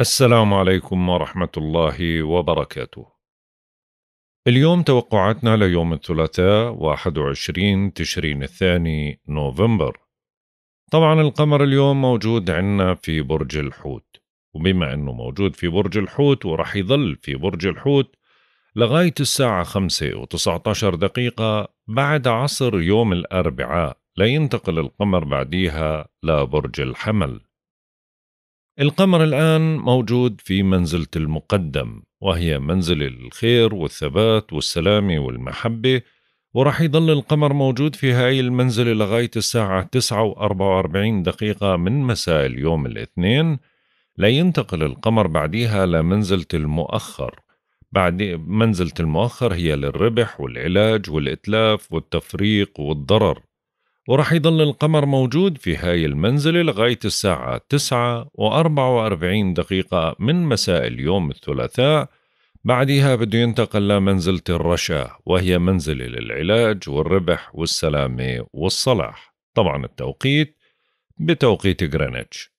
السلام عليكم ورحمة الله وبركاته. اليوم توقعاتنا ليوم الثلاثاء 21 تشرين الثاني نوفمبر. طبعا القمر اليوم موجود عندنا في برج الحوت، وبما انه موجود في برج الحوت ورح يظل في برج الحوت لغاية الساعة 5 و19 دقيقة بعد عصر يوم الأربعاء لينتقل القمر بعديها لبرج الحمل. القمر الآن موجود في منزلة المقدم وهي منزلة الخير والثبات والسلامة والمحبة ورح يضل القمر موجود في هاي المنزلة لغاية الساعة 9 و 44 دقيقة من مساء اليوم الاثنين لينتقل القمر بعديها لمنزلة المؤخر بعد منزلة المؤخر هي للربح والعلاج والإتلاف والتفريق والضرر ورح يضل القمر موجود في هاي المنزلة لغاية الساعة 9 و44 دقيقة من مساء اليوم الثلاثاء بعدها بده ينتقل لمنزلة الرشا وهي منزلة للعلاج والربح والسلامة والصلاح طبعا التوقيت بتوقيت غرينتش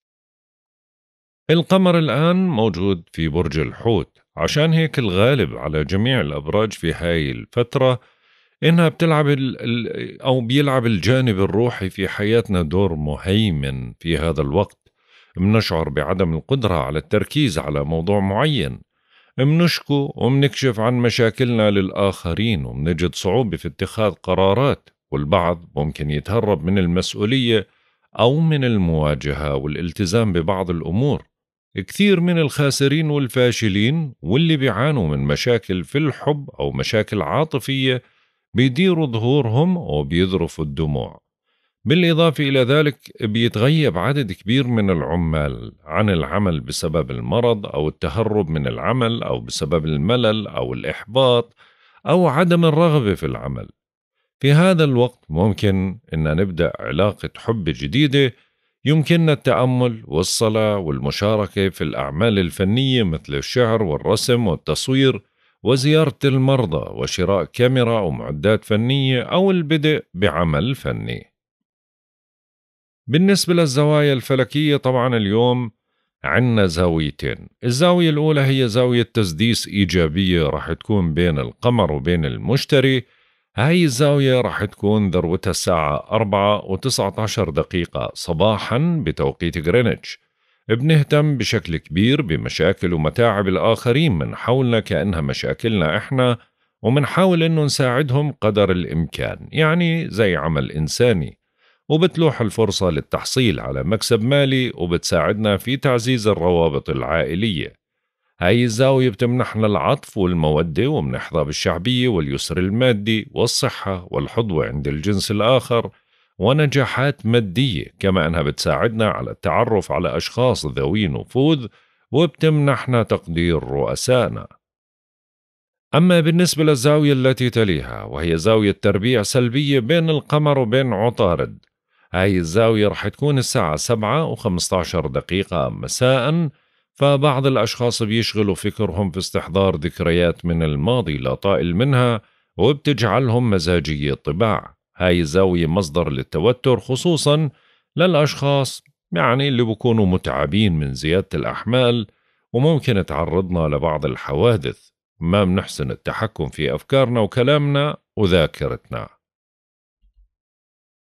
القمر الآن موجود في برج الحوت عشان هيك الغالب على جميع الأبراج في هاي الفترة انها بتلعب ال او بيلعب الجانب الروحي في حياتنا دور مهيمن في هذا الوقت منشعر بعدم القدرة على التركيز على موضوع معين منشكو ومنكشف عن مشاكلنا للآخرين ومنجد صعوبة في اتخاذ قرارات والبعض ممكن يتهرب من المسؤولية أو من المواجهة والالتزام ببعض الأمور كثير من الخاسرين والفاشلين واللي بيعانوا من مشاكل في الحب أو مشاكل عاطفية بيديروا ظهورهم وبيذرفوا الدموع بالإضافة إلى ذلك بيتغيب عدد كبير من العمال عن العمل بسبب المرض أو التهرب من العمل أو بسبب الملل أو الإحباط أو عدم الرغبة في العمل في هذا الوقت ممكن أن نبدأ علاقة حب جديدة يمكننا التأمل والصلاة والمشاركة في الأعمال الفنية مثل الشعر والرسم والتصوير وزيارة المرضى وشراء كاميرا ومعدات فنية أو البدء بعمل فني بالنسبة للزوايا الفلكية طبعا اليوم عندنا زاويتين الزاوية الأولى هي زاوية تسديس إيجابية راح تكون بين القمر وبين المشتري هاي الزاوية راح تكون ذروتها الساعة 4 و19 دقيقة صباحا بتوقيت غرينتش بنهتم بشكل كبير بمشاكل ومتاعب الآخرين من حولنا كأنها مشاكلنا إحنا ومنحاول إنه نساعدهم قدر الإمكان يعني زي عمل إنساني وبتلوح الفرصة للتحصيل على مكسب مالي وبتساعدنا في تعزيز الروابط العائلية هاي الزاوية بتمنحنا العطف والمودة ومنحظى بالشعبية واليسر المادي والصحة والحظوة عند الجنس الآخر ونجاحات مادية كما أنها بتساعدنا على التعرف على أشخاص ذوي نفوذ وبتمنحنا تقدير رؤسائنا أما بالنسبة للزاوية التي تليها وهي زاوية تربيع سلبية بين القمر وبين عطارد هاي الزاوية رح تكون الساعة سبعة وخمستاشر دقيقة مساء فبعض الأشخاص بيشغلوا فكرهم في استحضار ذكريات من الماضي لا طائل منها وبتجعلهم مزاجية الطباع هاي الزاوية مصدر للتوتر خصوصا للأشخاص يعني اللي بكونوا متعبين من زيادة الأحمال وممكن تعرضنا لبعض الحوادث ما بنحسن التحكم في أفكارنا وكلامنا وذاكرتنا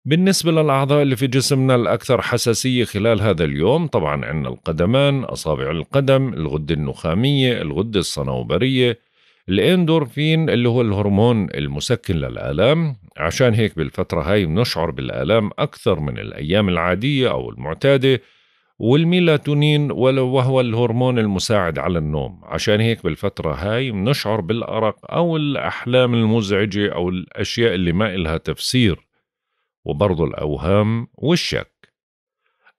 بالنسبة للأعضاء اللي في جسمنا الأكثر حساسية خلال هذا اليوم طبعا عندنا القدمان أصابع القدم الغدة النخامية الغدة الصنوبرية الاندورفين اللي هو الهرمون المسكن للآلام عشان هيك بالفترة هاي بنشعر بالآلام أكثر من الأيام العادية أو المعتادة والميلاتونين وهو الهرمون المساعد على النوم عشان هيك بالفترة هاي بنشعر بالأرق أو الأحلام المزعجة أو الأشياء اللي ما إلها تفسير وبرضو الأوهام والشك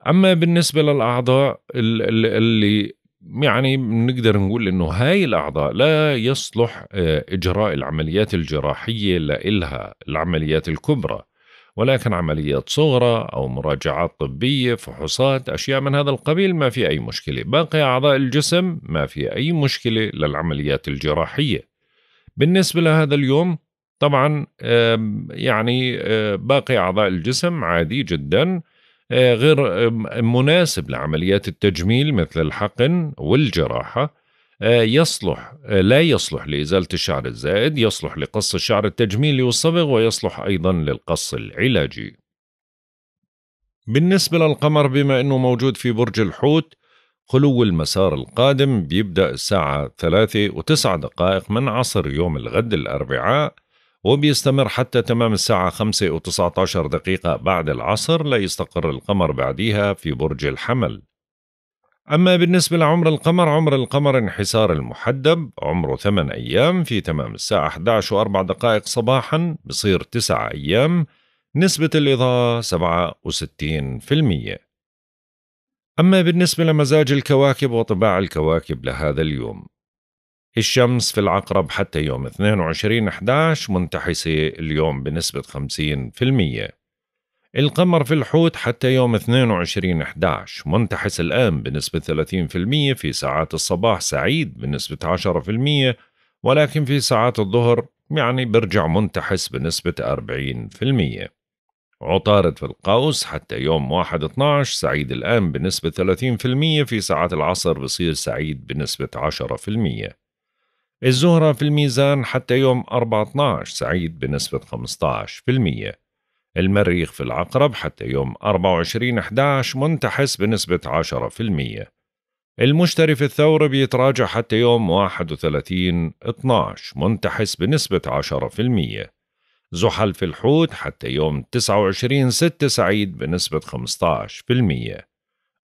أما بالنسبة للأعضاء اللي يعني نقدر نقول انه هاي الاعضاء لا يصلح آه، اجراء العمليات الجراحيه لإلها العمليات الكبرى ولكن عمليات صغرى او مراجعات طبيه فحوصات اشياء من هذا القبيل ما في اي مشكله باقي اعضاء الجسم ما في اي مشكله للعمليات الجراحيه بالنسبه لهذا اليوم طبعا يعني آه، باقي اعضاء الجسم عادي جدا آه، غير آه، مناسب لعمليات التجميل مثل الحقن والجراحه آه، يصلح لا يصلح لإزالة الشعر الزائد يصلح لقص الشعر التجميلي والصبغ ويصلح أيضا للقص العلاجي بالنسبة للقمر بما أنه موجود في برج الحوت خلو المسار القادم بيبدأ الساعة ثلاثة و دقائق من عصر يوم الغد الأربعاء وبيستمر حتى تمام الساعة 5 و19 دقيقة بعد العصر ليستقر القمر بعديها في برج الحمل أما بالنسبة لعمر القمر عمر القمر انحسار المحدب عمره 8 أيام في تمام الساعة 11 وأربع دقائق صباحا بصير 9 أيام نسبة الإضاءة 67% أما بالنسبة لمزاج الكواكب وطباع الكواكب لهذا اليوم الشمس في العقرب حتى يوم 22 11 منتحسة اليوم بنسبة 50% القمر في الحوت حتى يوم 22 11 منتحس الآن بنسبة 30% في ساعات الصباح سعيد بنسبة 10% ولكن في ساعات الظهر يعني برجع منتحس بنسبة 40% عطارد في القوس حتى يوم 1 12 سعيد الآن بنسبة 30% في ساعات العصر بصير سعيد بنسبة 10% الزهرة في الميزان حتى يوم 14 سعيد بنسبة 15% المريخ في العقرب حتى يوم 24 11 منتحس بنسبة 10% المشتري في الثور بيتراجع حتى يوم 31 12 منتحس بنسبة 10% زحل في الحوت حتى يوم 29 6 سعيد بنسبة 15%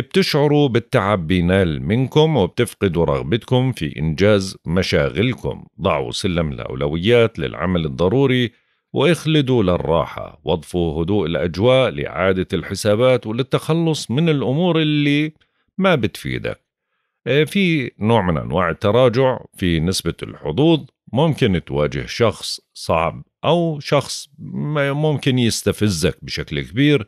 بتشعروا بالتعب بينال منكم وبتفقدوا رغبتكم في إنجاز مشاغلكم ضعوا سلم الأولويات للعمل الضروري واخلدوا للراحة واضفوا هدوء الأجواء لإعادة الحسابات وللتخلص من الأمور اللي ما بتفيدك آه، في نوع من أنواع التراجع في نسبة الحظوظ ممكن تواجه شخص صعب أو شخص ممكن يستفزك بشكل كبير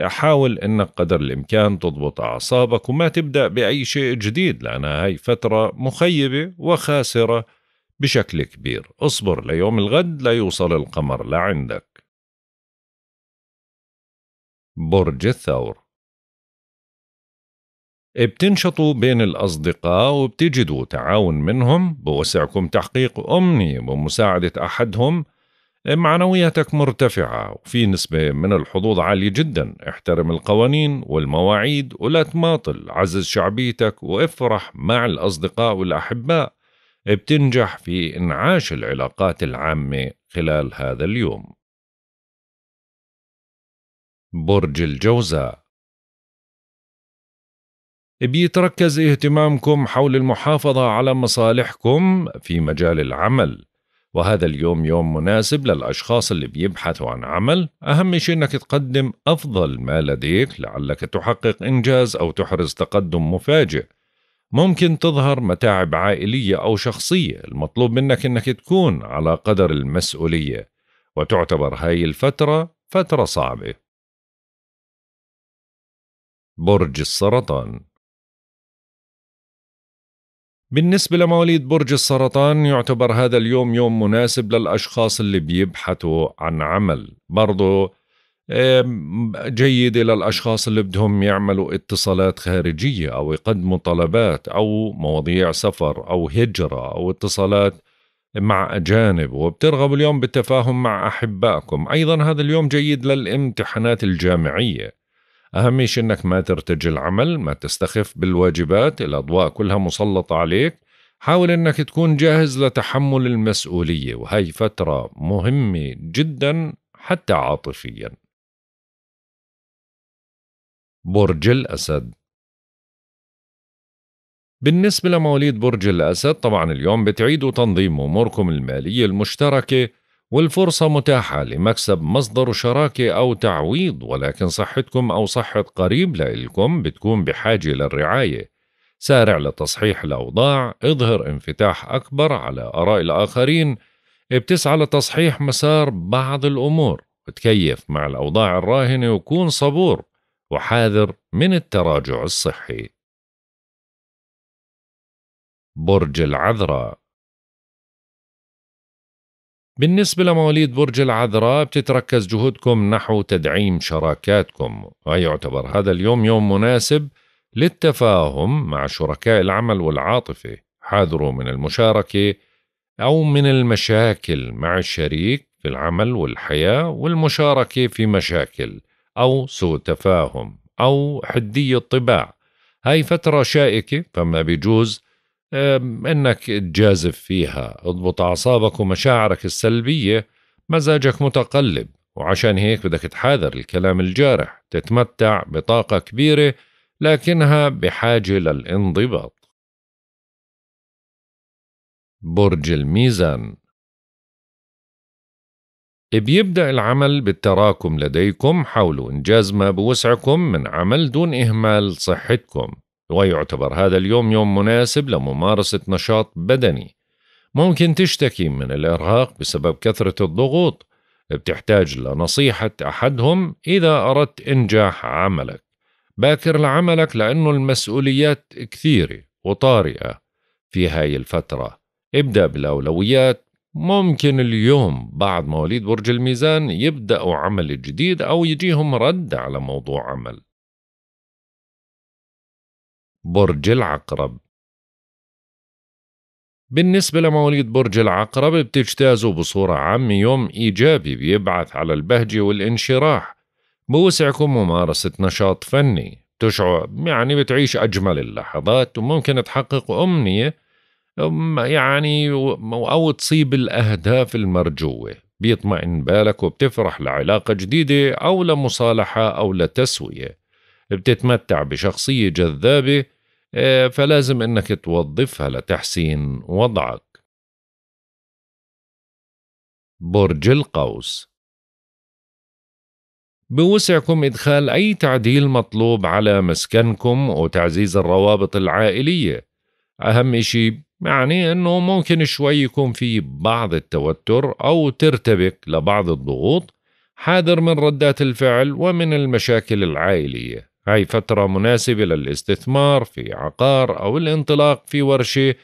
حاول انك قدر الامكان تضبط اعصابك وما تبدا باي شيء جديد لانها هي فتره مخيبه وخاسره بشكل كبير اصبر ليوم الغد ليوصل القمر لعندك برج الثور بتنشطوا بين الأصدقاء وبتجدوا تعاون منهم بوسعكم تحقيق أمنية ومساعدة أحدهم معنوياتك مرتفعة وفي نسبة من الحظوظ عالية جدا احترم القوانين والمواعيد ولا تماطل عزز شعبيتك وافرح مع الأصدقاء والأحباء بتنجح في إنعاش العلاقات العامة خلال هذا اليوم برج الجوزاء بيتركز اهتمامكم حول المحافظة على مصالحكم في مجال العمل وهذا اليوم يوم مناسب للأشخاص اللي بيبحثوا عن عمل أهم شيء أنك تقدم أفضل ما لديك لعلك تحقق إنجاز أو تحرز تقدم مفاجئ ممكن تظهر متاعب عائلية أو شخصية المطلوب منك أنك تكون على قدر المسؤولية وتعتبر هاي الفترة فترة صعبة برج السرطان بالنسبة لمواليد برج السرطان يعتبر هذا اليوم يوم مناسب للأشخاص اللي بيبحثوا عن عمل برضو جيدة للأشخاص اللي بدهم يعملوا اتصالات خارجية أو يقدموا طلبات أو مواضيع سفر أو هجرة أو اتصالات مع أجانب وبترغبوا اليوم بالتفاهم مع أحبائكم أيضا هذا اليوم جيد للامتحانات الجامعية أهم شيء أنك ما ترتج العمل ما تستخف بالواجبات الأضواء كلها مسلطة عليك حاول أنك تكون جاهز لتحمل المسؤولية وهي فترة مهمة جدا حتى عاطفيا برج الأسد بالنسبة لمواليد برج الأسد طبعا اليوم بتعيدوا تنظيم أموركم المالية المشتركة والفرصة متاحة لمكسب مصدر شراكة أو تعويض ولكن صحتكم أو صحة قريب لإلكم بتكون بحاجة للرعاية سارع لتصحيح الأوضاع اظهر انفتاح أكبر على آراء الآخرين بتسعى لتصحيح مسار بعض الأمور وتكيف مع الأوضاع الراهنة وكون صبور وحاذر من التراجع الصحي برج العذراء بالنسبة لمواليد برج العذراء بتتركز جهودكم نحو تدعيم شراكاتكم ويعتبر آه، هذا اليوم يوم مناسب للتفاهم مع شركاء العمل والعاطفة حاذروا من المشاركة أو من المشاكل مع الشريك في العمل والحياة والمشاركة في مشاكل أو سوء تفاهم أو حدية طباع هاي فترة شائكة فما بيجوز انك تجازف فيها اضبط اعصابك ومشاعرك السلبيه مزاجك متقلب وعشان هيك بدك تحاذر الكلام الجارح تتمتع بطاقه كبيره لكنها بحاجه للانضباط برج الميزان بيبدأ العمل بالتراكم لديكم حاولوا إنجاز ما بوسعكم من عمل دون إهمال صحتكم ويعتبر هذا اليوم يوم مناسب لممارسة نشاط بدني ممكن تشتكي من الإرهاق بسبب كثرة الضغوط بتحتاج لنصيحة أحدهم إذا أردت إنجاح عملك باكر لعملك لأنه المسؤوليات كثيرة وطارئة في هاي الفترة ابدأ بالأولويات ممكن اليوم بعد مواليد برج الميزان يبدأوا عمل جديد أو يجيهم رد على موضوع عمل برج العقرب بالنسبة لمواليد برج العقرب بتجتازوا بصورة عامة يوم إيجابي بيبعث على البهجة والانشراح بوسعكم ممارسة نشاط فني تشعر يعني بتعيش أجمل اللحظات وممكن تحقق أمنية يعني أو تصيب الأهداف المرجوة بيطمئن بالك وبتفرح لعلاقة جديدة أو لمصالحة أو لتسوية بتتمتع بشخصية جذابة آه، فلازم انك توظفها لتحسين وضعك برج القوس بوسعكم إدخال أي تعديل مطلوب على مسكنكم وتعزيز الروابط العائلية أهم إشي يعني أنه ممكن شوي يكون في بعض التوتر أو ترتبك لبعض الضغوط حاذر من ردات الفعل ومن المشاكل العائلية هاي فترة مناسبة للاستثمار في عقار أو الانطلاق في ورشة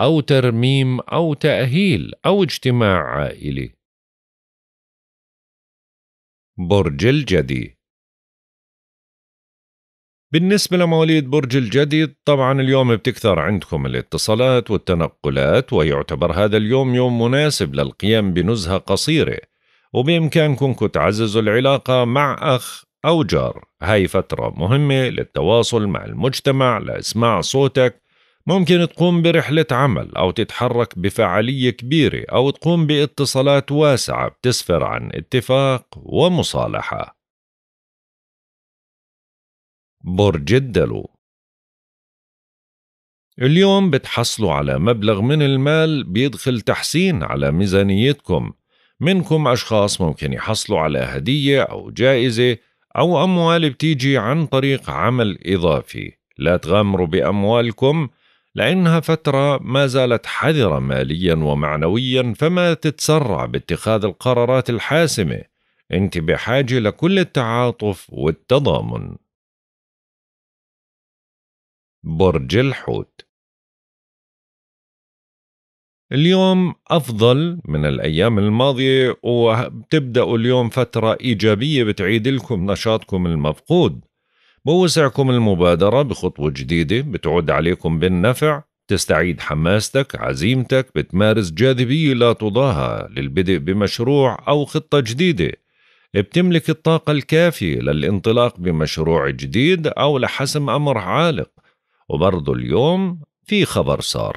أو ترميم أو تأهيل أو اجتماع عائلي. برج الجدي بالنسبة لمواليد برج الجدي طبعا اليوم بتكثر عندكم الاتصالات والتنقلات ويعتبر هذا اليوم يوم مناسب للقيام بنزهة قصيرة وبإمكانكم تعززوا العلاقة مع أخ أو جار هاي فترة مهمة للتواصل مع المجتمع لإسماع صوتك ممكن تقوم برحلة عمل أو تتحرك بفعالية كبيرة أو تقوم باتصالات واسعة بتسفر عن اتفاق ومصالحة برج الدلو اليوم بتحصلوا على مبلغ من المال بيدخل تحسين على ميزانيتكم منكم أشخاص ممكن يحصلوا على هدية أو جائزة أو أموال بتيجي عن طريق عمل إضافي لا تغامروا بأموالكم لأنها فترة ما زالت حذرة ماليا ومعنويا فما تتسرع باتخاذ القرارات الحاسمة أنت بحاجة لكل التعاطف والتضامن برج الحوت اليوم أفضل من الأيام الماضية وبتبدأوا اليوم فترة إيجابية بتعيد لكم نشاطكم المفقود بوسعكم المبادرة بخطوة جديدة بتعود عليكم بالنفع تستعيد حماستك عزيمتك بتمارس جاذبية لا تضاهى للبدء بمشروع أو خطة جديدة بتملك الطاقة الكافية للانطلاق بمشروع جديد أو لحسم أمر عالق وبرضو اليوم في خبر صار